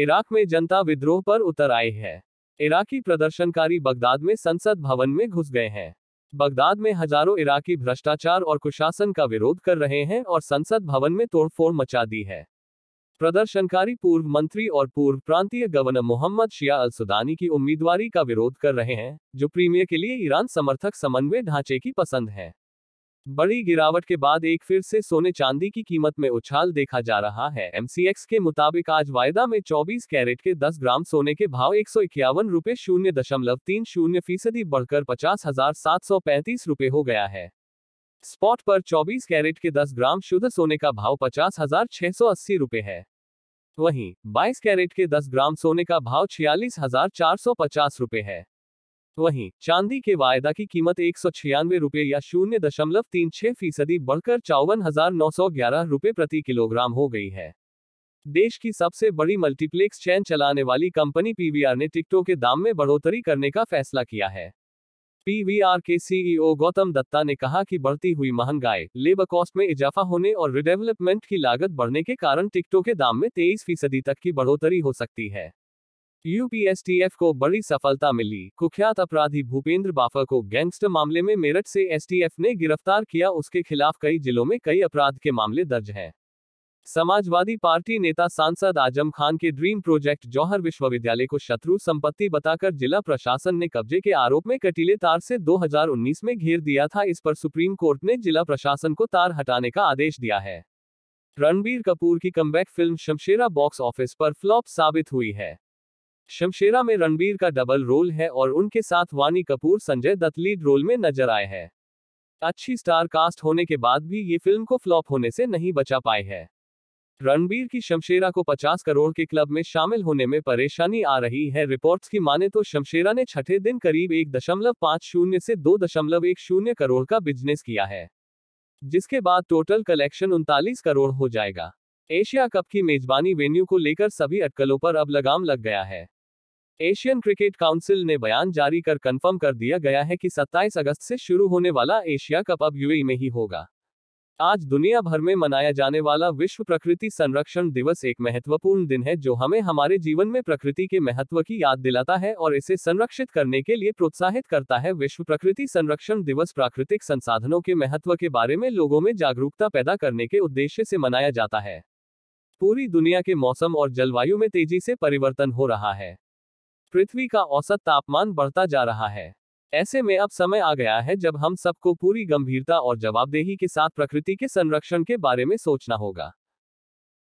Iraq में जनता विद्रोह पर उतर आए हैं इराकी प्रदर्शनकारी बगदाद में संसद भवन में घुस गए हैं बगदाद में हजारों इराकी भ्रष्टाचार और कुशासन का विरोध कर रहे हैं और संसद भवन में तोड़फोड़ मचा दी है प्रदर्शनकारी पूर्व मंत्री और पूर्व प्रांतीय governor Mohammed Shia al Sudani की उम्मीदवारी का विरोध कर रहे हैं जो प्रीमियर के लिए ईरान समर्थक समन्वय ढांचे की पसंद है बड़ी गिरावट के बाद एक फिर से सोने चांदी की कीमत में उछाल देखा जा रहा है एमसीएक्स के मुताबिक आज वायदा में 24 कैरेट के 10 ग्राम सोने के भाव एक सौ इक्यावन रूपए शून्य दशमलव तीन शून्य फीसदी बढ़कर पचास हजार सात सौ पैंतीस रूपए हो गया है स्पॉट पर 24 कैरेट के 10 ग्राम शुद्ध सोने का भाव पचास हजार छह सौ अस्सी रूपए है वहीं 22 कैरेट के 10 ग्राम सोने का भाव छियालीस हजार चार सौ पचास रूपए है तो वहीं चांदी के वायदा की कीमत एक सौ छियानवे रूपए या शून्य दशमलव तीन छह फीसदी बढ़कर चौवन हजार नौ सौ ग्यारह रूपए प्रति किलोग्राम हो गई है देश की सबसे बड़ी मल्टीप्लेक्स चैन चलाने वाली कंपनी पीवीआर ने टिकटों के दाम में बढ़ोतरी करने का फैसला किया है पीवीआर के सीईओ गौतम दत्ता ने कहा कि बढ़ती हुई महंगाई लेबर कॉस्ट में इजाफा होने और रिडेवलपमेंट की लागत बढ़ने के कारण टिकटों के दाम में तेईस फीसदी तक की बढ़ोतरी हो सकती है यूपीएसटीएफ को बड़ी सफलता मिली कुख्यात अपराधी भूपेंद्र बाफा को गैंगस्टर मामले में मेरठ से एसटीएफ ने गिरफ्तार किया उसके खिलाफ कई जिलों में कई अपराध के मामले दर्ज हैं समाजवादी पार्टी नेता सांसद आजम खान के ड्रीम प्रोजेक्ट जौहर विश्वविद्यालय को शत्रु संपत्ति बताकर जिला प्रशासन ने कब्जे के आरोप में कटीले तार से 2019 में घेर दिया था इस पर सुप्रीम कोर्ट ने जिला प्रशासन को तार हटाने का आदेश दिया है रणबीर कपूर की comeback film Shamshera box office पर फ्लॉप साबित हुई है शमशेरा में रणबीर का डबल रोल है और उनके साथ वानी कपूर संजय दत्त लीड रोल में नजर आए हैं अच्छी स्टार कास्ट होने के बाद भी ये फिल्म को फ्लॉप होने से नहीं बचा पाई है रणबीर की शमशेरा को 50 करोड़ के क्लब में शामिल होने में परेशानी आ रही है रिपोर्ट्स की माने तो शमशेरा ने छठे दिन करीब एक दशमलव पाँच शून्य से दो दशमलव एक शून्य करोड़ का बिजनेस किया है जिसके बाद टोटल कलेक्शन उनतालीस करोड़ हो जाएगा एशिया कप की मेजबानी वेन्यू को लेकर सभी अटकलों पर अब लगाम लग गया है एशियन क्रिकेट काउंसिल ने बयान जारी कर कंफर्म कर दिया गया है कि 27 अगस्त से शुरू होने वाला एशिया कप अब यूएई e में ही होगा आज दुनिया भर में मनाया जाने वाला विश्व प्रकृति संरक्षण दिवस एक महत्वपूर्ण दिन है जो हमें हमारे जीवन में प्रकृति के महत्व की याद दिलाता है और इसे संरक्षित करने के लिए प्रोत्साहित करता है विश्व प्रकृति संरक्षण दिवस प्राकृतिक संसाधनों के महत्व के बारे में लोगों में जागरूकता पैदा करने के उद्देश्य से मनाया जाता है पूरी दुनिया के मौसम और जलवायु में तेजी से परिवर्तन हो रहा है पृथ्वी का औसत तापमान बढ़ता जा रहा है ऐसे में अब समय आ गया है जब हम सबको पूरी गंभीरता और जवाबदेही के साथ प्रकृति के संरक्षण के बारे में सोचना होगा